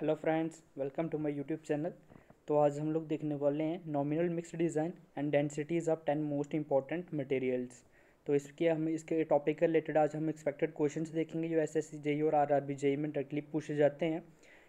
hello friends welcome to my YouTube channel तो आज हम लोग देखने वाले हैं nominal mix design and densities of ten most important materials तो इसके हम इसके टॉपिक के रिलेटेड आज हम एक्सपेक्टेड क्वेश्चन देखेंगे जो एस एस और आर आर बी जेई में डायरेक्टली पूछे जाते हैं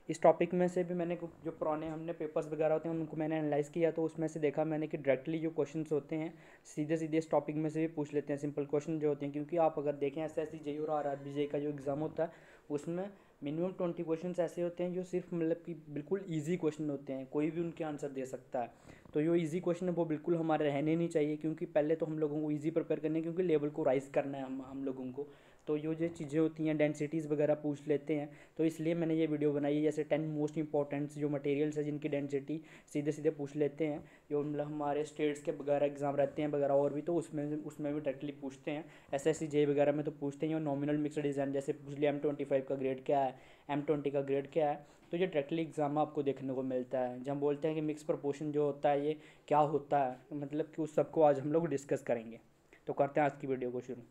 इस टॉपिक में से भी मैंने जो पुराने हमने पेपर्स वगैरह होते हैं उनको मैंने एनालाइज किया तो उसमें से देखा मैंने कि डायरेक्टली जो क्वेश्चन होते हैं सीधे सीधे इस टॉपिक में से भी पूछ लेते हैं सिंपल क्वेश्चन जो होते हैं क्योंकि आप अगर देखें एस एस सी जे और आर आर बी जे का जो एग्ज़ाम होता है उसमें मिनिमम ट्वेंटी क्वेश्चन ऐसे होते हैं जो सिर्फ मतलब कि बिल्कुल ईजी क्वेश्चन होते हैं कोई भी उनके आंसर दे सकता है तो जो ईजी क्वेश्चन है वो बिल्कुल हमारे रहने नहीं चाहिए क्योंकि पहले तो हम लोगों को ईजी प्रिपेयर करने क्योंकि लेवल को राइज करना है हम हम लोगों को तो ये जो चीज़ें होती हैं डेंसिटीज़ वगैरह पूछ लेते हैं तो इसलिए मैंने ये वीडियो बनाई है जैसे टेन मोस्ट इंपॉर्टेंट्स जो मटेरियल्स है जिनकी डेंसिटी सीधे सीधे पूछ लेते हैं जो मतलब हमारे स्टेट्स के वगैरह एग्ज़ाम रहते हैं वगैरह और भी तो उसमें उसमें भी डायरेक्टली पूछते हैं एस एस जे वगैरह में तो पूछते हैं और नॉमिनल मिक्स डिज़ाइन जैसे पूछ लिया एम ट्वेंटी फाइव का ग्रेड क्या है एम ट्वेंटी का ग्रेड क्या है तो ये डायरेक्टली एग्जाम आपको देखने को मिलता है जब हम बोलते हैं कि मिक्स प्रपोर्शन जो होता है ये क्या होता है मतलब कि उस सबको आज हम लोग डिस्कस करेंगे तो करते हैं आज की वीडियो को शुरू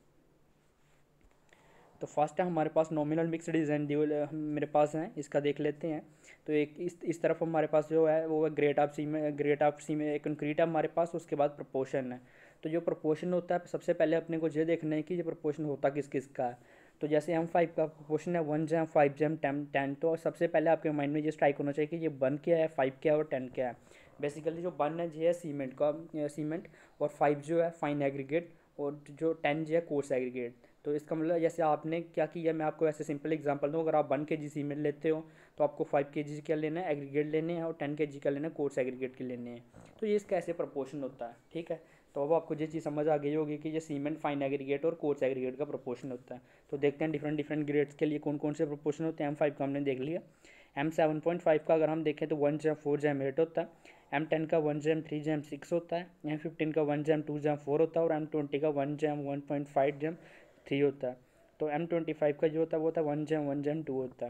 तो फर्स्ट है हमारे पास नॉमिनल मिक्स डिज़ाइन ड्यूल मेरे पास हैं इसका देख लेते हैं तो एक इस इस तरफ हमारे पास जो है वो है ग्रेट ऑफ सी में ग्रेट ऑफ सी में कंक्रीट है हमारे पास उसके बाद प्रपोशन है तो जो प्रपोशन होता है सबसे पहले अपने को ये देखना है कि ये प्रपोशन होता किस किस का है तो जैसे एम फाइव का प्रपोशन है वन जैम फाइव जैम टेन टेन तो सबसे पहले आपके माइंड में ये स्ट्राइक होना चाहिए कि ये वन क्या है फाइव क्या है और टेन क्या है बेसिकली जो वन है ये है सीमेंट का सीमेंट और फाइव जो है फाइन एग्रीगेट और जो टेन जो है कोर्स एग्रीगेट तो इसका मतलब जैसे आपने क्या किया मैं आपको ऐसे सिंपल एग्जांपल दूँ अगर आप वन के जी सीमेंट लेते हो तो आपको फाइव के जी का लेना है एग्रीगेट लेने हैं और टेन के जी का लेना है कोर्स एग्रीगेट के लेने हैं तो ये इसका ऐसे प्रपोर्शन होता है ठीक है तो अब आपको ये चीज़ समझ आ गई होगी कि ये सीमेंट फाइन एग्रीगेट और कोर्स एग्रीगेट का प्रपोर्शन होता है तो देखते हैं डिफरेंट डिफरेंट ग्रेड्स के लिए कौन कौन से प्रपोर्शन होते हैं एम फाइव का हमने देख लिया एम सेवन पॉइंट फाइव का अगर हम देखें तो वन जैम फोर जैम एट होता है एम टेन का वन जैम थ्री जैम सिक्स होता है एम फिफ्टीन का वन जैम टू जैम फोर होता है और एम ट्वेंटी का वन जैम वन पॉइंट फाइव जैम थ्री होता तो एम ट्वेंटी फाइव का जो होता वो था वन जेम वन जेम टू होता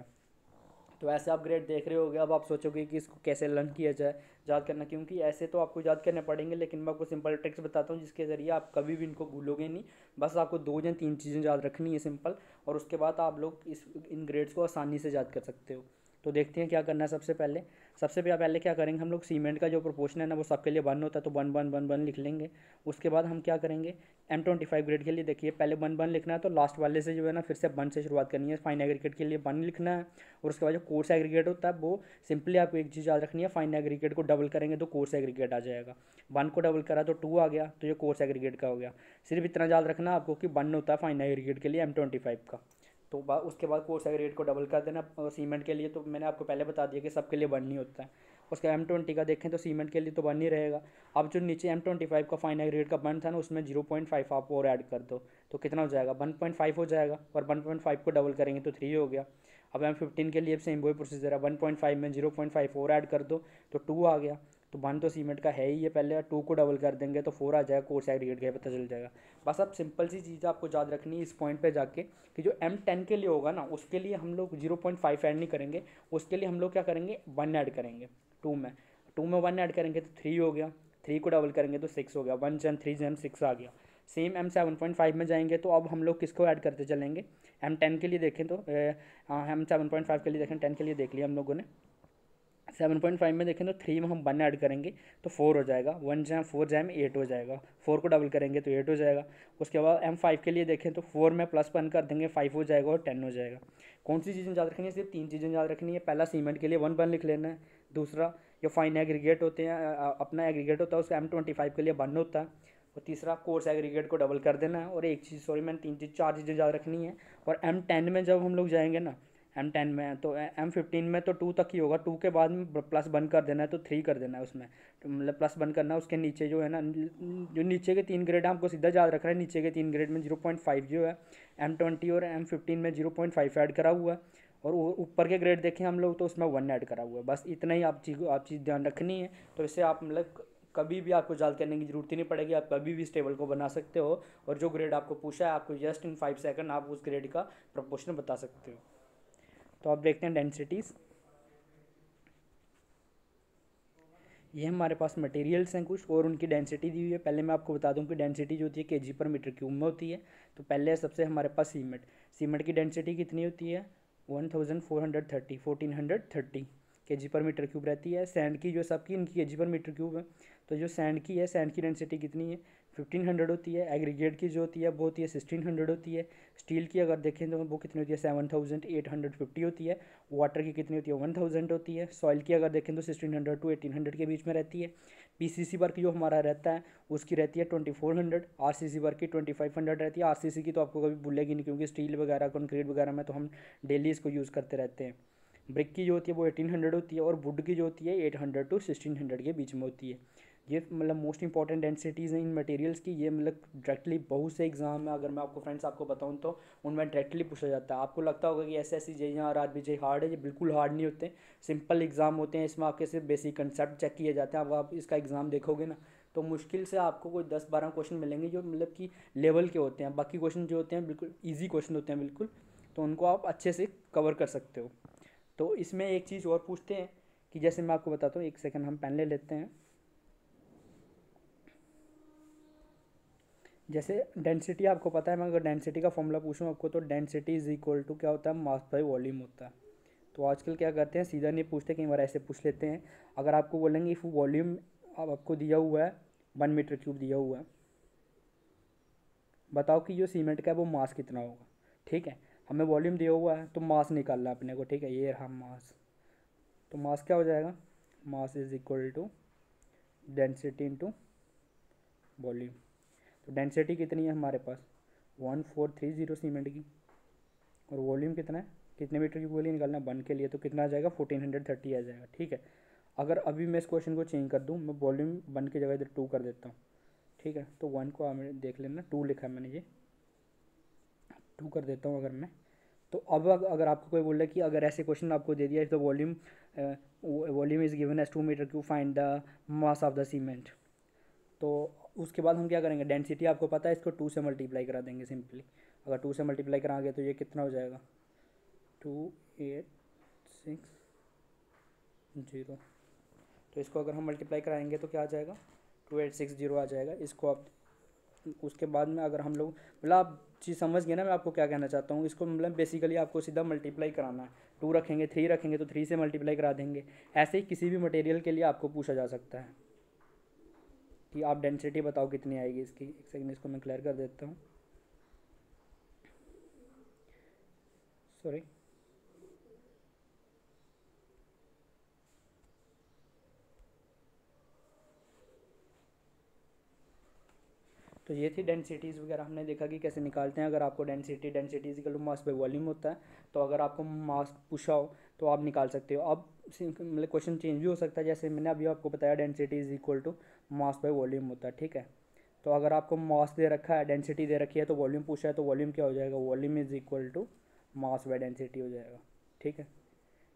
तो ऐसे आप ग्रेड देख रहे हो अब आप सोचोगे कि इसको कैसे लर्न किया जाए याद करना क्योंकि ऐसे तो आपको याद करने पड़ेंगे लेकिन मैं आपको सिंपल ट्रिक्स बताता हूँ जिसके ज़रिए आप कभी भी इनको भूलोगे नहीं बस आपको दो या तीन चीज़ें याद रखनी है सिंपल और उसके बाद आप लोग इस इन ग्रेड्स को आसानी से याद कर सकते हो तो देखते हैं क्या करना है सबसे पहले सबसे पहले क्या करेंगे हम लोग सीमेंट का जो प्रोपोर्शन है ना वो सबके लिए वन होता है तो वन वन वन वन लिख लेंगे उसके बाद हम क्या करेंगे एम ट्वेंटी फाइव ग्रेड के लिए देखिए पहले वन वन लिखना है तो लास्ट वाले से जो है ना फिर से वन से शुरुआत करनी है फाइन एग्रीगेट के लिए वन लिखना है और उसके बाद जो कोर्स एग्रीगेट होता है वो सिंपली आपको एक चीज़ याद रखनी है फाइन एग्रीगेट को डबल करेंगे तो कोर्स एग्रीगेट आ जाएगा वन को डबल करा तो टू आ गया तो ये कोर्स एग्रीगेट का हो गया सिर्फ इतना याद रखना आपको कि वन होता है फाइन एग्रीगेट के लिए एम ट्वेंटी फाइव का तो बा, उसके बाद कोर्स एग्रीगेट को डबल कर देना सीमेंट के लिए तो मैंने आपको पहले बता दिया कि सबके लिए वन ही होता है उसका एम ट्वेंटी का देखें तो सीमेंट के लिए तो वन ही रहेगा अब जो नीचे एम ट्वेंटी फाइव का फाइन एग्रीगेट का बन था ना उसमें जीरो पॉइंट फाइव आप और ऐड कर दो तो कितना हो जाएगा वन पॉइंट फाइव हो जाएगा और वन पॉइंट फाइव को डबल करेंगे तो थ्री हो गया अब एम फिफ्टीन के लिए सेम वही प्रोसीजर है वन पॉइंट फाइव में जीरो पॉइंट फाइव और ऐड कर दो तो टू आ गया तो वन तो सीमेंट का है ही है पहले टू को डबल कर देंगे तो फोर आ जाएगा कोर्स एग्रीगेट का पता चल जाएगा बस अब सिंपल सी चीज़ आपको याद रखनी है इस पॉइंट पे जाके कि जो एम टेन के लिए होगा ना उसके लिए हम लोग जीरो पॉइंट फाइव ऐड नहीं करेंगे उसके लिए हम लोग क्या करेंगे वन ऐड करेंगे टू में टू में वन ऐड करेंगे तो थ्री हो गया थ्री को डबल करेंगे तो सिक्स हो गया वन जन थ्री जन सिक्स आ गया same M seven point five में जाएंगे तो अब हम लोग किसको ऐड करते चलेंगे एम टेन के लिए देखें तो एम सेवन पॉइंट फाइव के लिए देखें टेन के लिए देख लिया हम लोगों ने सेवन पॉइंट फाइव में देखें तो थ्री में हम वन ऐड करेंगे तो फोर हो जाएगा वन जैम फोर जैम एट हो जाएगा फोर को डबल करेंगे तो एट हो जाएगा उसके बाद एम फाइव के लिए देखें तो फोर में प्लस वन कर देंगे फाइव हो जाएगा और टेन हो जाएगा कौन सी चीज़ें याद रखनी है सिर्फ तीन चीज़ें याद रखनी है पहला सीमेंट के लिए वन वन लिख लेना है दूसरा जो फाइन एग्रीगेट होते हैं अपना एग्रीगेट होता है उसका एम ट्वेंटी फाइव के लिए वन होता है और तीसरा कोर्स एग्रीगेट को डबल कर देना है और एक चीज़ सॉरी मैंने तीन चीज़ चार चीज़ें याद रखनी है और एम टेन में जब हम लोग जाएंगे ना तो एम टेन में तो एम फिफ्टीन में तो टू तक ही होगा टू के बाद में प्लस वन कर देना है तो थ्री कर देना है उसमें तो मतलब प्लस वन करना है उसके नीचे जो है ना जो नीचे के तीन ग्रेड है हमको सीधा याद रखना है नीचे के तीन ग्रेड में जीरो पॉइंट फाइव जो है एम ट्वेंटी और एम फिफ्टीन में जीरो पॉइंट फाइव ऐड करा हुआ है और ऊपर के ग्रेड देखें हम लोग तो उसमें वन ऐड करा हुआ है बस इतना ही आप चीज़ आप चीज़ ध्यान रखनी है तो इससे आप मतलब कभी भी आपको जाल करने की ज़रूरत ही नहीं पड़ेगी आप कभी भी इस टेबल को बना सकते हो और जो ग्रेड आपको पूछा है आपको जस्ट इन फाइव सेकंड आप उस ग्रेड का प्रपोर्शन बता सकते हो तो आप देखते हैं डेंसिटीज़ ये हमारे पास मटेरियल्स हैं कुछ और उनकी डेंसिटी दी हुई है पहले मैं आपको बता दूं कि डेंसिटी जो होती है केजी पर मीटर क्यूब में होती है तो पहले सबसे हमारे पास सीमेंट सीमेंट की डेंसिटी कितनी होती है one thousand four hundred thirty fourteen hundred thirty K G पर मीटर क्यूब रहती है सैंड की जो सबकी इनकी के जी पर मीटर क्यूब है तो जो सैंड की है सैंड की डेंसिटी कितनी है फिफ्टीन हंड्रेड होती है एग्रीगेट की जो होती है वो होती है सिक्सटीन हंड्रेड होती है स्टील की अगर देखें तो वो कितनी होती है seven thousand eight hundred fifty होती है वाटर की कितनी होती है वन थाउजेंड होती है सॉइल की अगर देखें तो sixteen hundred to eighteen hundred के बीच में रहती है पी सी सी वर्क जो हमारा रहता है उसकी रहती है twenty four hundred R C C work की ट्वेंटी फाइव हंड्रेड रहती है आर सी सी की तो आपको कभी भूलेगी नहीं क्योंकि स्टील वगैरह कंक्रीट वगैरह में तो हम डेली इसको यूज़ करते रहते हैं ब्रिक की जो होती है वो एटीन हंड्रेड होती है और वुड की जो होती है eight hundred to sixteen hundred के बीच में होती है ये मतलब मोस्ट इंपॉर्टेंट डेंसिटीज़ हैं इन मटेरियल्स की ये मतलब डायरेक्टली बहुत से एग्जाम में अगर मैं आपको फ्रेंड्स आपको बताऊँ तो उनमें डायरेक्टली पूछा जाता है आपको लगता होगा कि ऐसे सी जे या आर बी जे हार्ड है ये बिल्कुल हार्ड नहीं होते सिंपल एग्जाम होते हैं इसमें आपके सिर्फ बेसिक कंसेप्ट चेक किए जाते हैं अब आप इसका एग्ज़ाम देखोगे ना तो मुश्किल से आपको कोई दस बारह क्वेश्चन मिलेंगे जो मतलब कि लेवल के होते हैं बाकी क्वेश्चन जो होते हैं बिल्कुल ईजी क्वेश्चन होते हैं बिल्कुल तो उनको आप अच्छे से कवर कर सकते हो तो इसमें एक चीज़ और पूछते हैं कि जैसे मैं आपको बताता हूँ एक सेकंड हम पेन ले लेते हैं जैसे डेंसिटी आपको पता है मैं अगर डेंसिटी का फॉर्मूला पूछूँ आपको तो डेंसिटी इज इक्वल टू क्या होता है मास बाई वॉल्यूम होता है तो आजकल क्या करते हैं सीधा नहीं पूछते कई बार ऐसे पूछ लेते हैं अगर आपको बोलेंगे इफ़ वॉल्यूम अब आपको दिया हुआ है वन मीटर क्यूब दिया हुआ है बताओ कि जो सीमेंट का है वो मास कितना होगा ठीक है हमें वॉल्यूम दिया हुआ है तो मास निकालना अपने को ठीक है ये रहा मास तो मास क्या हो जाएगा mass is equal to density into volume तो डेंसिटी कितनी है हमारे पास one four three zero cement की और वॉल्यूम कितना है कितने मीटर की गोली निकालना वन के लिए तो कितना आ जाएगा फोर्टीन हंड्रेड थर्टी आ जाएगा ठीक है अगर अभी मैं इस क्वेश्चन को चेंज कर दूँ मैं वॉल्यूम वन की जगह इधर टू कर देता हूँ ठीक है तो वन को हमें देख लेना टू लिखा है मैंने ये टू कर देता हूँ अगर मैं तो अब अगर आपको कोई बोल रहा है कि अगर ऐसे क्वेश्चन आपको दे दिया if the volume volume is given as two metre cube find the mass of the cement तो उसके बाद हम क्या करेंगे डेंसिटी आपको पता है इसको टू से मल्टीप्लाई करा देंगे सिंपली अगर टू से मल्टीप्लाई करा गया तो ये कितना हो जाएगा टू एट सिक्स जीरो तो इसको अगर हम मल्टीप्लाई कराएंगे तो क्या आ जाएगा टू एट सिक्स जीरो आ जाएगा इसको आप उसके बाद में अगर हम लोग मतलब आप चीज़ समझ गए ना मैं आपको क्या कहना चाहता हूँ इसको मतलब बेसिकली आपको सीधा मल्टीप्लाई कराना है टू रखेंगे थ्री रखेंगे तो थ्री से मल्टीप्लाई करा देंगे ऐसे ही किसी भी मटेरियल के लिए आपको पूछा जा सकता है कि आप डेंसिटी बताओ कितनी आएगी इसकी एक सेकेंड इसको मैं क्लियर कर देता हूँ सॉरी तो ये थी डेंसिटीज़ वगैरह हमने देखा कि कैसे निकालते हैं अगर आपको density density is equal mass by volume होता है तो अगर आपको मास पूछा हो तो आप निकाल सकते हो अब मतलब क्वेश्चन चेंज भी हो सकता है जैसे मैंने अभी आपको बताया density is equal to mass by volume होता है ठीक है तो अगर आपको मास दे रखा है डेंसिटी दे रखी है तो वॉल्यूम पूछा है तो वॉल्यूम क्या हो जाएगा volume is equal to mass by density हो जाएगा ठीक है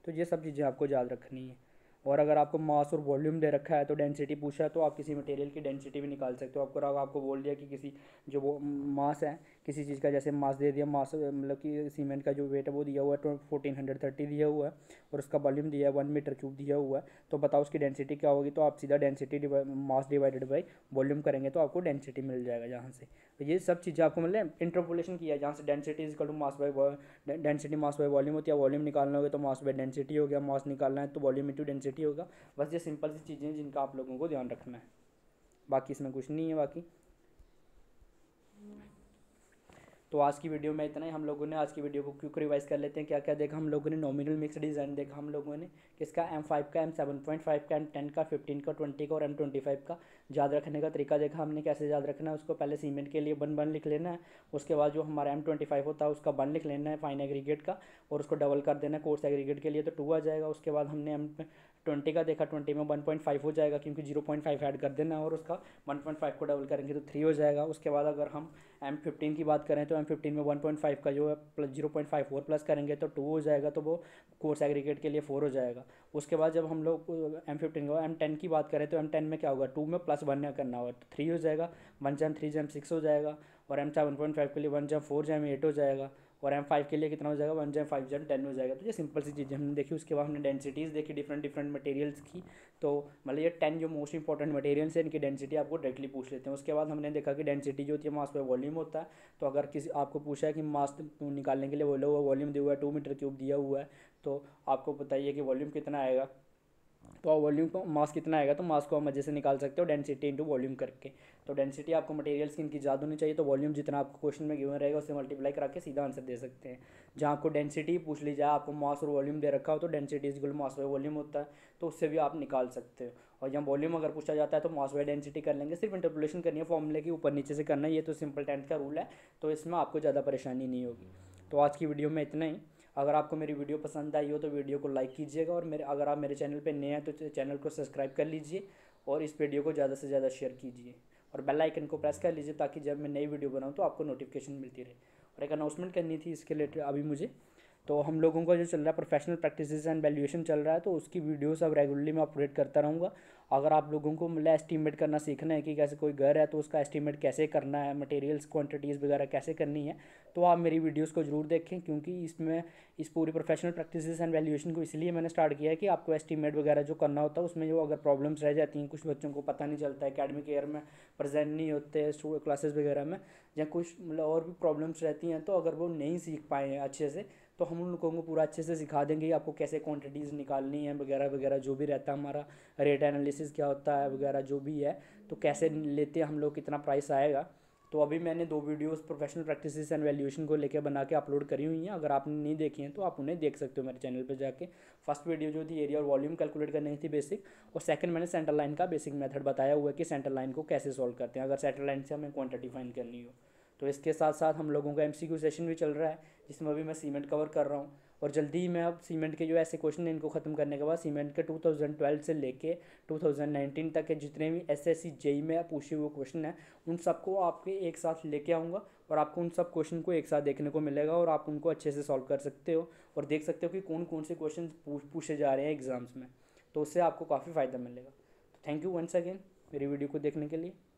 तो ये सब चीज़ें आपको याद रखनी है और अगर आपको मास और वॉल्यूम दे रखा है तो डेंसिटी पूछा है तो आप किसी मटेरियल की डेंसिटी भी निकाल सकते हो आपको आपको बोल दिया कि किसी जो वो मास है किसी चीज़ का जैसे मास दे दिया मास मतलब कि सीमेंट का जो वेट है वो दिया हुआ है फोर्टीन हंड्रेड थर्टी दिया हुआ है और उसका वॉल्यूम दिया है वन मीटर क्यूब दिया हुआ है तो बताओ उसकी डेंसिटी क्या होगी तो आप सीधा density mass divided by volume करेंगे तो आपको डेंसिटी मिल जाएगा यहाँ से तो ये सब चीज़ें आपको मतलब इंटरपोलेशन किया है जहाँ से density is to mass by density mass by volume होती है वॉल्यूम निकालना होगा तो मास बाई डेंसिटी हो गया मास निकालना है तो वॉल्यूम इंटू डेंसिटी होगा बस ये सिंपल सी चीज़ें हैं जिनका आप लोगों को ध्यान रखना है बाकी इसमें कुछ नहीं है बाकी तो आज की वीडियो में इतना ही हम लोगों ने आज की वीडियो को क्यों रिवाइज कर लेते हैं क्या क्या देखा हम लोगों ने नॉमिनल मिक्स डिज़ाइन देखा हम लोगों ने किसका एम फाइव का एम सेवन पॉइंट फाइव का एम टेन का फिफ्टीन का ट्वेंटी का और एम ट्वेंटी फाइव का याद रखने का तरीका देखा हमने कैसे याद रखना है उसको पहले सीमेंट के लिए बन बन लिख लेना है उसके बाद जो हमारा एम ट्वेंटी फाइव होता है उसका बन लिख लेना है फाइन एग्रीगेट का और उसको डबल कर देना है कोर्स एग्रीगेट के लिए तो टू आ जाएगा उसके बाद हमने एम ट्वेंटी का देखा ट्वेंटी में वन पॉइंट फाइव हो जाएगा क्योंकि जीरो पॉइंट फाइव ऐड कर देना है और उसका वन पॉइंट फाइव को डबल करेंगे तो थ्री हो जाएगा उसके बाद अगर हम एम फिफ्टीन की बात करें तो एम फिफ्टीन में वन पॉइंट फाइव का जो है प्लस जीरो पॉइंट फाइव और प्लस करेंगे तो टू हो जाएगा तो वो कोर्स एग्रीगेट के लिए फोर हो जाएगा उसके बाद जब हम लोग एम फिफ्टीन का एम टेन की बात करें तो एम टेन में क्या होगा टू में प्लस वन करना होगा तो थ्री हो जाएगा वन जैम थ्री जैम सिक्स हो जाएगा और M seven one point five के लिए वन जैम फोर जैम एट हो जाएगा और एम फाइव के लिए कितना हो जाएगा वन जेम फाइव जो टेन हो जाएगा तो ये सिंपल सी चीज़ें हमने देखी उसके बाद हमने डेंसिटीज़ देखी डिफरेंट डिफरेंट मटेरियल्स की तो मतलब ये टेन जो मोस्ट इंपॉर्टेंट मटेरियल्स हैं इनकी डेंसिटी आपको डायरेक्टली पूछ लेते हैं उसके बाद हमने देखा कि डेंसिटी जो होती है मास पर वॉल्यूम होता है तो अगर किसी आपको पूछा है कि मास निकालने के लिए वो हुआ वॉल्यूम दिया हुआ है टू मीटर क्यूब दिया हुआ है तो आपको बताइए कि वॉल्यूम कितना आएगा तो आप वॉल्यूम को मास कितना आएगा तो मास को आप मजे से निकाल सकते हो डेंसिटी इंटू वॉल्यूम करके तो डेंसिटी आपको स्किन की इनकी ज़्यादा होनी चाहिए तो वॉल्यूम जितना आपको क्वेश्चन में गिवन रहेगा उससे मल्टीप्लाई करा के सीधा आंसर दे सकते हैं जहाँ आपको डेंसिटी पूछ ली जाए आपको मास और वॉल्यूम दे रखा हो तो डेंसिटी इज गुल मास बाई वॉल्यूम होता है तो उससे भी आप निकाल सकते हो और जहाँ वॉल्यूम अगर पूछा जाता है तो मास बाई डेंसिटी कर लेंगे सिर्फ इंटरपोलेशन करनी है फॉर्मूले के ऊपर नीचे से करना है ये तो सिंपल टेंथ का रूल है तो इसमें आपको ज़्यादा परेशानी नहीं होगी तो आज की वीडियो में इतना ही अगर आपको मेरी वीडियो पसंद आई हो तो वीडियो को लाइक कीजिएगा और मेरे अगर आप मेरे चैनल पर नए हैं तो चैनल को सब्सक्राइब कर लीजिए और इस वीडियो को ज़्यादा से ज़्यादा शेयर कीजिए और बेल आइकन को प्रेस कर लीजिए ताकि जब मैं नई वीडियो बनाऊँ तो आपको नोटिफिकेशन मिलती रहे और एक अनाउंसमेंट करनी थी इसके रिलेटेड अभी मुझे तो हम लोगों का जो चल रहा है प्रोफेशनल प्रैक्टिस एंड वैल्यूएशन चल रहा है तो उसकी वीडियोज अब रेगुलरली मैं अपडेट करता रहूँगा अगर आप लोगों को मतलब एस्टीमेट करना सीखना है कि कैसे कोई घर है तो उसका एस्टीमेट कैसे करना है मटेरियल्स क्वांटिटीज़ वगैरह कैसे करनी है तो आप मेरी वीडियोज़ को ज़रूर देखें क्योंकि इसमें इस पूरी प्रोफेशनल प्रैक्टिस एंड वैल्यूएशन को इसलिए मैंने स्टार्ट किया है कि आपको एस्टीमेट वगैरह जो करना होता है उसमें जो अगर प्रॉब्लम्स रह जाती हैं कुछ बच्चों को पता नहीं चलता है अकेडमिक ईयर में प्रेजेंट नहीं होते क्लासेस वगैरह में या कुछ मतलब और भी प्रॉब्लम्स रहती हैं तो अगर वो नहीं सीख पाए अच्छे से तो हम उन लोगों को पूरा अच्छे से सिखा देंगे आपको कैसे क्वांटिटीज़ निकालनी है वगैरह वगैरह जो भी रहता है हमारा रेट एनालिसिस क्या होता है वगैरह जो भी है तो कैसे लेते हैं हम लोग कितना प्राइस आएगा तो अभी मैंने दो videos professional practices and valuation को लेकर बना के अपलोड करी हुई हैं अगर आपने नहीं देखी हैं तो आप उन्हें देख सकते हो मेरे चैनल पर जाके फर्स्ट वीडियो जो थी एरिया और वॉल्यूम कैलकुलेट की थी बेसिक और सेकंड मैंने सेंटर लाइन का बेसिक मेथड बताया हुआ है कि सेंटर लाइन को कैसे सॉल्व करते हैं अगर सेंटर लाइन से हमें क्वान्टिटी फाइन करनी हो तो इसके साथ साथ हम लोगों का एम सेशन भी चल रहा है जिसमें अभी मैं सीमेंट कवर कर रहा हूँ और जल्दी ही मैं अब सीमेंट के जो ऐसे क्वेश्चन हैं इनको ख़त्म करने के बाद सीमेंट के 2012 से लेके 2019 तक के जितने भी एस एस जेई में पूछे हुए क्वेश्चन हैं उन सबको आपके एक साथ लेके आऊँगा और आपको उन सब क्वेश्चन को एक साथ देखने को मिलेगा और आप उनको अच्छे से सॉल्व कर सकते हो और देख सकते हो कि कौन कौन से क्वेश्चन पूछे जा रहे हैं एग्ज़ाम्स में तो उससे आपको काफ़ी फ़ायदा मिलेगा तो थैंक यू वंस अगेन मेरी वीडियो को देखने के लिए